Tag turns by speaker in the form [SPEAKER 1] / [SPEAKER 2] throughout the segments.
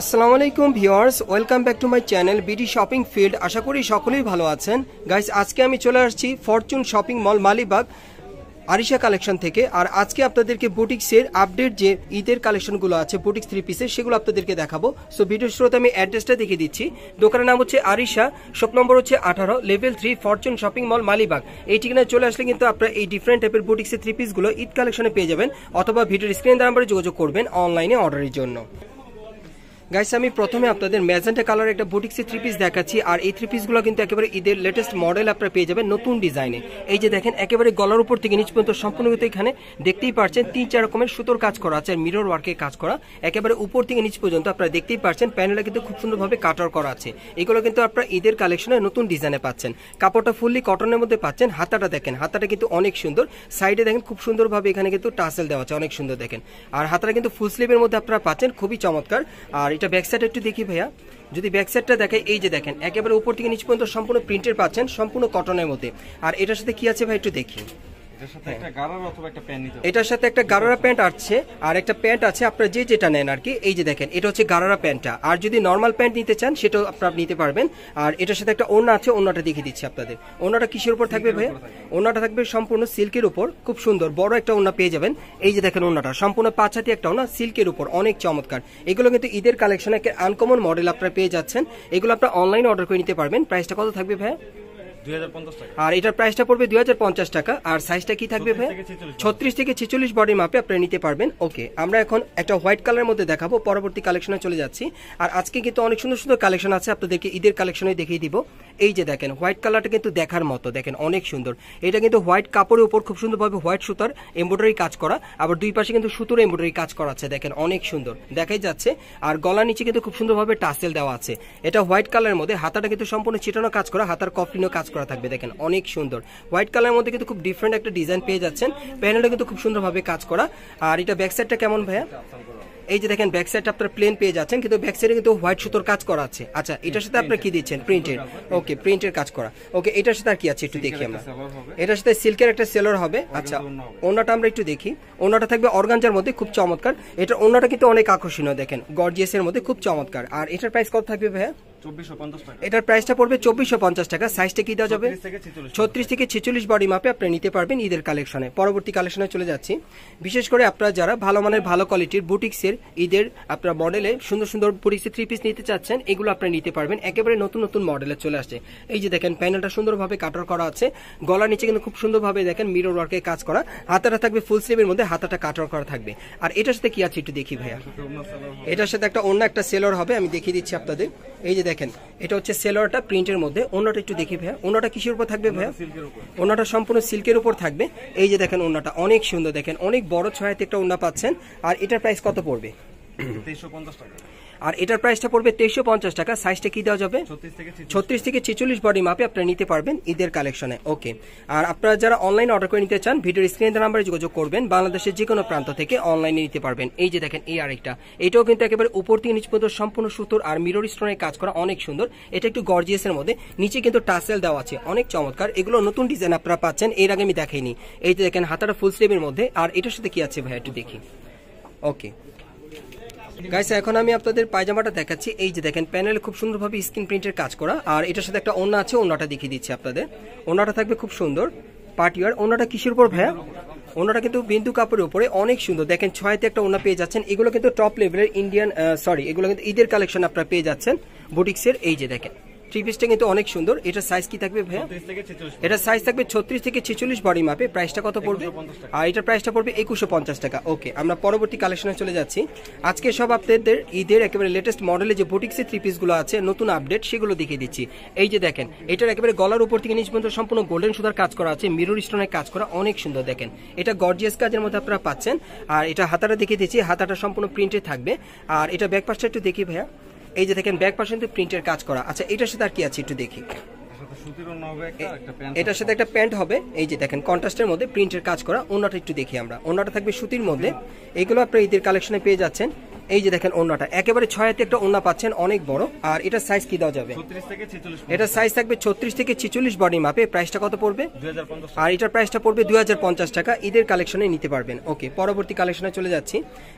[SPEAKER 1] আসসালামু আলাইকুম viewers welcome back to my channel BD shopping field আশা করি সকলেই ভালো আছেন গাইস আজকে আমি চলে আসছি Fortune shopping mall Malibagh Arisha collection থেকে আর আজকে আপনাদেরকে বুটিক্সের আপডেট যে ঈদের কালেকশনগুলো আছে বুটিক্স থ্রি পিসের সেগুলো আপনাদেরকে দেখাবো সো ভিডিও শুরুতে আমি অ্যাড্রেসটা দেখিয়ে দিচ্ছি দোকানের নাম হচ্ছে আরিশা শপ নম্বর হচ্ছে আঠারো level three Fortune shopping mall Malibagh এই ঠিকানায় চলে আসলে কিন্তু আপনারা এই ডিফারেন্ট টাইপের বুটিক্সের থ্রি পিসগুলো ঈদ কালেকশনে পেয়ে যাবেন অথবা ভিডিওর স্ক্রিন নাম্বারে যোগাযোগ করবেন অনলাইনে অর্ডারের জন্য গাইস আমি প্রথমে আপনাদের ম্যাজেন্টা কালার একটা বুটিক্সের থ্রি পিস দেখাচ্ছি আর এই থ্রি পিসগুলো কিন্তু একেবারে ঈদের লেটেস্ট মডেল আপনারা পেয়ে যাবেন নতুন ডিজাইনে এই যে দেখেন একেবারে গলার উপর থেকে নিচ পর্যন্ত সম্পূর্ণ কিন্তু এখানে দেখতেই পারছেন তিন চার রকমের সুতোর কাজ করা আছে আর মিরর ওয়ার্কের কাজ করা একেবারে উপর থেকে নিচ পর্যন্ত আপনারা দেখতেই পারছেন প্যানেলটা কিন্তু খুব সুন্দরভাবে কাটার করা আছে এগুলো কিন্তু আপনারা ঈদের কালেকশনে নতুন ডিজাইনে পাচ্ছেন কাপড়টা ফুললি কটনের মধ্যে পাচ্ছেন হাতাটা দেখেন হাতাটা কিন্তু অনেক সুন্দর সাইডে দেখেন খুব সুন্দরভাবে এখানে কিন্তু টাসেল দেওয়া আছে অনেক সুন্দর দেখেন আর হাতাটা কিন্তু ফুল স্লিভের মধ্যে আপনারা পাচ্ছেন খুবই চমৎকার আর এটা ব্যাক সাইড একটু দেখি ভাইয়া যদি ব্যাক সাইডটা দেখে এই যে দেখেন একেবারে উপর থেকে নিচ পর্যন্ত সম্পূর্ণ প্রিন্টের পাচ্ছেন সম্পূর্ণ কটনের মধ্যে আর এটার সাথে কি আছে ভাই একটু দেখি এটার সাথে একটা হ্যাঁ। গারোরা প্যান্ট আসছে আর একটা প্যান্ট আছে আপনার যে যেটা নেন আর কি এই যে দেখেন এটা হচ্ছে গারোরা প্যান্টটা আর যদি নর্মাল প্যান্ট নিতে চান সেটাও আপনার নিতে পারবেন আর এটার সাথে একটা ওনা আছে ওনাটা দেখিয়ে দিচ্ছি আপনাদের ওনাটা কিসের উপর থাকবে ভাই ওনাটা থাকবে সম্পূর্ণ সিল্কের উপর খুব সুন্দর বড় একটা ওনা পেয়ে যাবেন এই যে দেখেন ওনাটা সম্পূর্ণ পাঁচাতি একটা ওনা সিল্কের উপর অনেক চমৎকার এগুলো কিন্তু ঈদের কালেকশনে আনকমন মডেল আপনারা পেয়ে যাচ্ছেন এগুলো আপনারা অনলাইন অর্ডার করে নিতে পারবেন প্রাইসটা কত থাকবে ভাই আর এটার প্রাইসটা পড়বে দুই টাকা আর সাইজটা কি থাকবে ভাই ছত্রিশ থেকে ছেচল্লিশ বডির মাপে আপনারা নিতে পারবেন ওকে আমরা এখন একটা হোয়াইট কালারের মধ্যে দেখাবো পরবর্তী কালেকশনে চলে যাচ্ছি আর আজকে কিন্তু অনেক সুন্দর সুন্দর কালেকশন আছে আপনাদেরকে ঈদের কালেকশনে দেখিয়ে দিব এই যে দেখেন হোয়াইট কালারটা কিন্তু দেখার মতো দেখেন অনেক সুন্দর এটা কিন্তু হোয়াইট কাপড়ের উপর খুব সুন্দরভাবে হোয়াইট সুতার এমব্রয়ডারি কাজ করা আবার দুই পাশে কিন্তু সুতোর এমব্রয়ডারি কাজ করা আছে দেখেন অনেক সুন্দর দেখাই যাচ্ছে আর গলা নিচে কিন্তু খুব সুন্দরভাবে টাসেল দেওয়া আছে এটা হোয়াইট কালারের মধ্যে হাতাটা কিন্তু সম্পূর্ণ চিটানো কাজ করা হাতার কফলিনও কাজ করা থাকবে দেখেন অনেক সুন্দর হোয়াইট কালারের মধ্যে কিন্তু খুব ডিফারেন্ট একটা ডিজাইন পেয়ে যাচ্ছেন প্যানেলটা কিন্তু খুব সুন্দরভাবে কাজ করা আর এটা ব্যাক সাইডটা কেমন ভাইয়া এই যে দেখেন ব্যাক সাইডটা আপনার প্লেন পেয়ে যাচ্ছেন কিন্তু ব্যাক সাইডে কিন্তু হোয়াইট সুতোর কাজ করা আছে আচ্ছা এটার সাথে আপনি কি দিচ্ছেন প্রিন্টের ওকে প্রিন্টের কাজ করা ওকে এটার সাথে আর কি আছে একটু দেখি আমরা এটার সাথে সিল্কের একটা সেলর হবে আচ্ছা ওনাটা আমরা একটু দেখি ওনাটা থাকবে অর্গানজার মধ্যে খুব চমৎকার এটা ওনাটা কিন্তু অনেক আকর্ষণীয় দেখেন গর্জিয়াসের মধ্যে খুব চমৎকার আর এটার প্রাইস কত থাকবে ভাইয়া এটার প্রাইসটা পড়বে চব্বিশশো পঞ্চাশ টাকা সাইজটা কি দেওয়া যাবে ছত্রিশ থেকে ছেচল্লিশ বডি মাপে আপনি নিতে পারবেন ঈদের কালেকশনে পরবর্তী কালেকশনে চলে যাচ্ছি বিশেষ করে আপনারা যারা ভালো মানের ভালো কোয়ালিটির বুটিক্সের ঈদের আপনার মডেলে সুন্দর সুন্দর পরিস্থিতি থ্রি পিস নিতে চাচ্ছেন এগুলো আপনি নিতে পারবেন একেবারে নতুন নতুন মডেলে চলে আসছে এই যে দেখেন প্যানেলটা সুন্দরভাবে কাটার করা আছে গলার নিচে কিন্তু খুব সুন্দরভাবে দেখেন মিরর ওয়ার্কে কাজ করা হাতাটা থাকবে ফুল স্লিভের মধ্যে হাতাটা কাটার করা থাকবে আর এটার সাথে কি আছে একটু দেখি ভাইয়া এটার সাথে একটা অন্য একটা সেলর হবে আমি দেখিয়ে দিচ্ছি আপনাদের এই যে দেখেন এটা হচ্ছে সেলোয়ারটা প্রিন্টের মধ্যে অন্যটা একটু দেখি ভাইয়া অন্যটা কিসের উপর থাকবে ভাইয়া অন্যটা সম্পূর্ণ সিল্কের উপর থাকবে এই যে দেখেন অন্যটা অনেক সুন্দর দেখেন অনেক বড় ছয় একটা অন্য পাচ্ছেন আর এটার প্রাইস কত পড়বে পঞ্চাশ টাকা আর এটার প্রাইসটা পড়বে তেইশশো পঞ্চাশ টাকা সাইজটা কি দেওয়া যাবে ছত্রিশ থেকে ছেচল্লিশ বডি মাপে আপনারা নিতে পারবেন ঈদের কালেকশনে ওকে আর আপনারা যারা অনলাইন অর্ডার করে নিতে চান ভিডিওর স্ক্রিনের নাম্বারে যোগাযোগ করবেন বাংলাদেশের যে কোনো প্রান্ত থেকে অনলাইনে নিতে পারবেন এই যে দেখেন এই আরেকটা এটাও কিন্তু একেবারে উপর থেকে নিচ পর্যন্ত সম্পূর্ণ সুতোর আর মিরর স্টোনের কাজ করা অনেক সুন্দর এটা একটু গর্জিয়াসের মধ্যে নিচে কিন্তু টাসেল দেওয়া আছে অনেক চমৎকার এগুলো নতুন ডিজাইন আপনারা পাচ্ছেন এর আগে আমি দেখাইনি এই যে দেখেন হাতাটা ফুল স্লিভের মধ্যে আর এটার সাথে কি আছে ভাই একটু দেখি ওকে গাইস এখন আমি আপনাদের পায়জামাটা দেখাচ্ছি এই যে দেখেন প্যানেল খুব সুন্দরভাবে স্ক্রিন প্রিন্টের কাজ করা আর এটার সাথে একটা ওনা আছে ওনাটা দেখিয়ে দিচ্ছি আপনাদের ওনাটা থাকবে খুব সুন্দর পাটিওয়ার ওনাটা কিসের উপর ভাইয়া ওনাটা কিন্তু বিন্দু কাপড়ের উপরে অনেক সুন্দর দেখেন ছয়তে একটা ওনা পেয়ে যাচ্ছেন এগুলো কিন্তু টপ লেভেলের ইন্ডিয়ান সরি এগুলো কিন্তু ঈদের কালেকশন আপনারা পেয়ে যাচ্ছেন বুটিক্সের এই যে দেখেন থ্রি পিসটা কিন্তু অনেক সুন্দর এটা সাইজ কি থাকবে ভাইয়া এটা সাইজ থাকবে ছত্রিশ থেকে ছেচল্লিশ বডি মাপে প্রাইসটা কত পড়বে আর এটার প্রাইসটা পড়বে একুশো পঞ্চাশ টাকা ওকে আমরা পরবর্তী কালেকশনে চলে যাচ্ছি আজকে সব আপনাদের ঈদের একেবারে লেটেস্ট মডেলে যে বুটিক্সের থ্রি আছে নতুন আপডেট সেগুলো দেখিয়ে দিচ্ছি এই যে দেখেন এটার একেবারে গলার উপর থেকে নিচ পর্যন্ত সম্পূর্ণ গোল্ডেন সুতার কাজ করা আছে মিরর স্টোনের কাজ করা অনেক সুন্দর দেখেন এটা গর্জিয়াস কাজের মধ্যে আপনারা পাচ্ছেন আর এটা হাতাটা দেখিয়ে দিচ্ছি হাতাটা সম্পূর্ণ প্রিন্টে থাকবে আর এটা ব্যাকপাসটা একটু দেখি ভাইয়া এই যে দেখেন ব্যাক পাশে প্রিন্টের কাজ করা আচ্ছা এটার সাথে আর কি আছে একটু দেখি এটার সাথে একটা প্যান্ট হবে এই যে দেখেন কন্ট্রাস্টের মধ্যে প্রিন্টের কাজ করা অন্যটা একটু দেখি আমরা অন্যটা থাকবে সুতির মধ্যে এইগুলো আপনার ঈদের কালেকশনে পেয়ে যাচ্ছেন এই যে দেখেন ওনাটা একেবারে ছয় একটা ওনা পাচ্ছেন অনেক বড় আর এটা সাইজ কি দেওয়া যাবে এটা সাইজ থাকবে ছত্রিশ থেকে ছেচল্লিশ বডি মাপে প্রাইসটা কত পড়বে আর এটার প্রাইসটা পড়বে দুই টাকা ঈদের কালেকশনে নিতে পারবেন ওকে পরবর্তী কালেকশনে চলে যাচ্ছি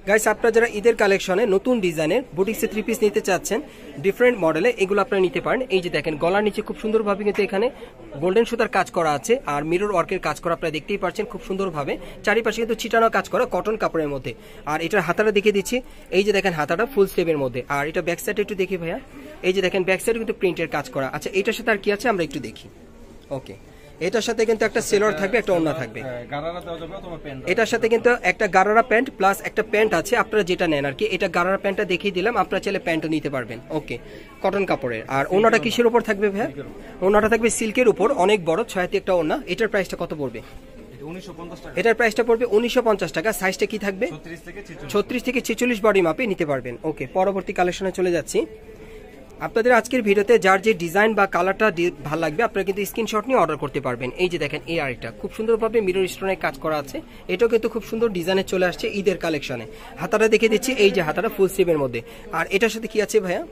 [SPEAKER 1] গাইস আপনারা যারা ঈদের কালেকশনে নতুন ডিজাইনের বুটিক্সে থ্রি পিস নিতে চাচ্ছেন ডিফারেন্ট মডেলে এগুলো আপনারা নিতে পারেন এই যে দেখেন গলার নিচে খুব সুন্দরভাবে কিন্তু এখানে গোল্ডেন সুতার কাজ করা আছে আর মিরর ওয়ার্কের কাজ করা আপনারা দেখতেই পাচ্ছেন খুব সুন্দরভাবে চারিপাশে কিন্তু ছিটানো কাজ করা কটন কাপড়ের মধ্যে আর এটার হাতাটা দেখিয়ে দিচ্ছি এই এই যে দেখেন হাতাটা ফুল স্লিভের মধ্যে আর এটা ব্যাক সাইড একটু দেখি ভাইয়া এই যে দেখেন ব্যাক সাইড কিন্তু প্রিন্টের কাজ করা আচ্ছা এটার সাথে আর কি আছে আমরা একটু দেখি ওকে এটার সাথে কিন্তু একটা সেলর থাকবে একটা ওড়না থাকবে হ্যাঁ, এটার সাথে কিন্তু একটা গারারা প্যান্ট প্লাস একটা প্যান্ট আছে আপনারা যেটা নেন আর কি এটা গারারা প্যান্টটা দেখিয়ে দিলাম আপনারা চাইলে প্যান্টও নিতে পারবেন ওকে কটন কাপড়ের আর ওনাটা কিসের উপর থাকবে ভাইয়া ওনাটা থাকবে সিল্কের উপর অনেক বড় ছয়াতি একটা ওনা এটার প্রাইসটা কত পড়বে এটার প্রাইসটা পড়বে উনিশশো টাকা সাইজটা কি থাকবে ছত্রিশ থেকে ছেচল্লিশ বডি মাপে নিতে পারবেন ওকে পরবর্তী কালেকশনে চলে যাচ্ছি আপনাদের আজকের ভিডিওতে যার যে ডিজাইন বা কালারটা ভাল লাগবে আপনারা কিন্তু স্ক্রিনশট নিয়ে অর্ডার করতে পারবেন এই যে দেখেন এই আরেকটা খুব সুন্দরভাবে মিরর স্টোনের কাজ করা আছে এটাও কিন্তু খুব সুন্দর ডিজাইনে চলে আসছে ঈদের কালেকশনে হাতাটা দেখে দিচ্ছি এই যে হাতাটা ফুল স্লিভের মধ্যে আর এটার সাথে কি আছে ভাইয়া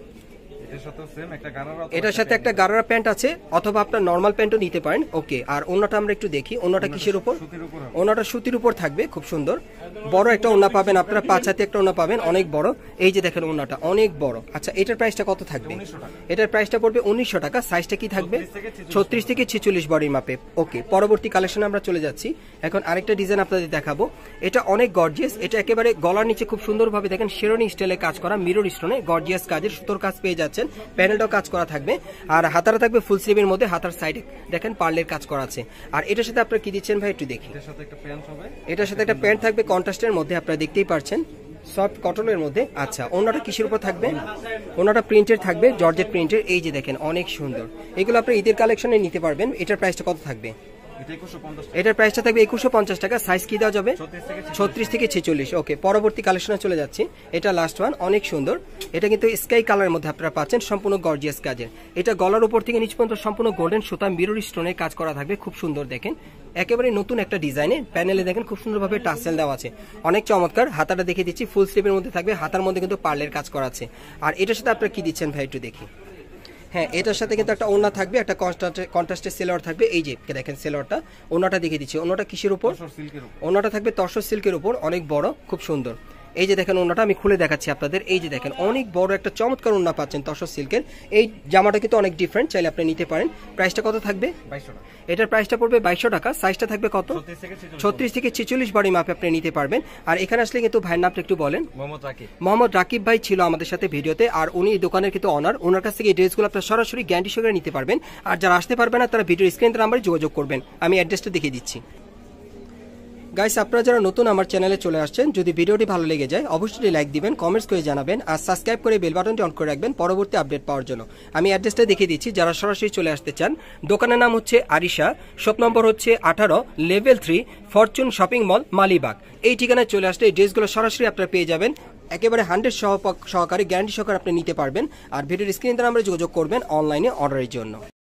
[SPEAKER 1] এটার সাথে একটা গারোরা প্যান্ট আছে অথবা আপনার নর্মাল প্যান্টও নিতে পারেন ওকে আর অন্যটা আমরা একটু দেখি অন্যটা কিসের উপর অন্যটা সুতির উপর থাকবে খুব সুন্দর বড় একটা ওনা পাবেন আপনারা পাঁচ হাতে একটা ওনা পাবেন অনেক বড় এই যে দেখেন ওনাটা অনেক বড় আচ্ছা এটার প্রাইসটা কত থাকবে এটার প্রাইসটা পড়বে উনিশশো টাকা সাইজটা কি থাকবে ছত্রিশ থেকে ছেচল্লিশ বডির মাপে ওকে পরবর্তী কালেকশনে আমরা চলে যাচ্ছি এখন আরেকটা ডিজাইন আপনাদের দেখাবো এটা অনেক গর্জিয়াস এটা একেবারে গলার নিচে খুব সুন্দরভাবে দেখেন শেরোনি স্টাইলে কাজ করা মিরর স্টোনে গর্জিয়াস কাজের সুতোর কাজ পেয়ে যাচ্ছে পাচ্ছেন প্যানেলটাও কাজ করা থাকবে আর হাতারা থাকবে ফুল স্লিভের মধ্যে হাতার সাইডে দেখেন পার্লের কাজ করা আছে আর এটার সাথে আপনারা কি দিচ্ছেন ভাই একটু দেখি এটার সাথে একটা প্যান্ট থাকবে কন্ট্রাস্টের মধ্যে আপনারা দেখতেই পারছেন সফট কটনের মধ্যে আচ্ছা অন্যটা কিসের উপর থাকবে অন্যটা প্রিন্টের থাকবে জর্জেট প্রিন্টের এই যে দেখেন অনেক সুন্দর এগুলো আপনি ঈদের কালেকশনে নিতে পারবেন এটার প্রাইসটা কত থাকবে এটার প্রাইসটা থাকবে একুশশো পঞ্চাশ টাকা সাইজ কি দেওয়া যাবে ছত্রিশ থেকে ছেচল্লিশ ওকে পরবর্তী কালেকশনে চলে যাচ্ছি এটা লাস্ট ওয়ান অনেক সুন্দর এটা কিন্তু স্কাই কালারের মধ্যে আপনারা পাচ্ছেন সম্পূর্ণ গর্জিয়াস কাজের এটা গলার উপর থেকে নিচ পর্যন্ত সম্পূর্ণ গোল্ডেন সুতা মিরর স্টোনের কাজ করা থাকবে খুব সুন্দর দেখেন একেবারে নতুন একটা ডিজাইনে প্যানেলে দেখেন খুব সুন্দরভাবে টাসেল দেওয়া আছে অনেক চমৎকার হাতাটা দেখে দিচ্ছি ফুল স্লিপের মধ্যে থাকবে হাতার মধ্যে কিন্তু পার্লের কাজ করা আছে আর এটার সাথে আপনারা কি দিচ্ছেন ভাই একটু দেখি হ্যাঁ এটার সাথে কিন্তু একটা ওনা থাকবে একটা কন্ট্রাস্টের সেলোয়ার থাকবে এই যে দেখেন সেলোয়ারটা ওনাটা দেখিয়ে দিচ্ছি ওনাটা কিসের উপর ওনাটা থাকবে তসর সিল্কের উপর অনেক বড় খুব সুন্দর এই যে দেখেন ওনাটা আমি খুলে দেখাচ্ছি আপনাদের এই যে দেখেন অনেক বড় একটা চমৎকার ওনা পাচ্ছেন তসর সিল্কের এই জামাটা কিন্তু অনেক ডিফারেন্ট চাইলে আপনি নিতে পারেন প্রাইসটা কত থাকবে এটার প্রাইসটা পড়বে বাইশশো টাকা সাইজটা থাকবে কত ছত্রিশ থেকে ছেচল্লিশ বাড়ি মাপে আপনি নিতে পারবেন আর এখানে আসলে কিন্তু ভাইয়ের নামটা একটু বলেন মোহাম্মদ রাকিব ভাই ছিল আমাদের সাথে ভিডিওতে আর উনি এই দোকানের কিন্তু অনার ওনার কাছ থেকে এই ড্রেসগুলো আপনার সরাসরি গ্যারান্টি সঙ্গে নিতে পারবেন আর যারা আসতে পারবে না তারা ভিডিও স্ক্রিন নাম্বারে যোগাযোগ করবেন আমি অ্যাড্রেসটা দেখিয়ে দিচ্ছি গাইস আপনারা যারা নতুন আমার চ্যানেলে চলে আসছেন যদি ভিডিওটি ভালো লেগে যায় অবশ্যই লাইক দিবেন কমেন্টস করে জানাবেন আর সাবস্ক্রাইব করে বেল বাটনটি অন করে রাখবেন পরবর্তী আপডেট পাওয়ার জন্য আমি অ্যাড্রেসটা দেখিয়ে দিচ্ছি যারা সরাসরি চলে আসতে চান দোকানের নাম হচ্ছে আরিশা শপ নম্বর হচ্ছে আঠারো level three Fortune shopping mall Malibagh এই ঠিকানায় চলে আসলে এই ড্রেসগুলো সরাসরি আপনারা পেয়ে যাবেন একেবারে হান্ড্রেড সহকারে গ্যারান্টি সহকারে আপনি নিতে পারবেন আর ভিডিওর স্ক্রিন দ্বারা আমরা যোগাযোগ করবেন অনলাইনে অর্ডারের জন্য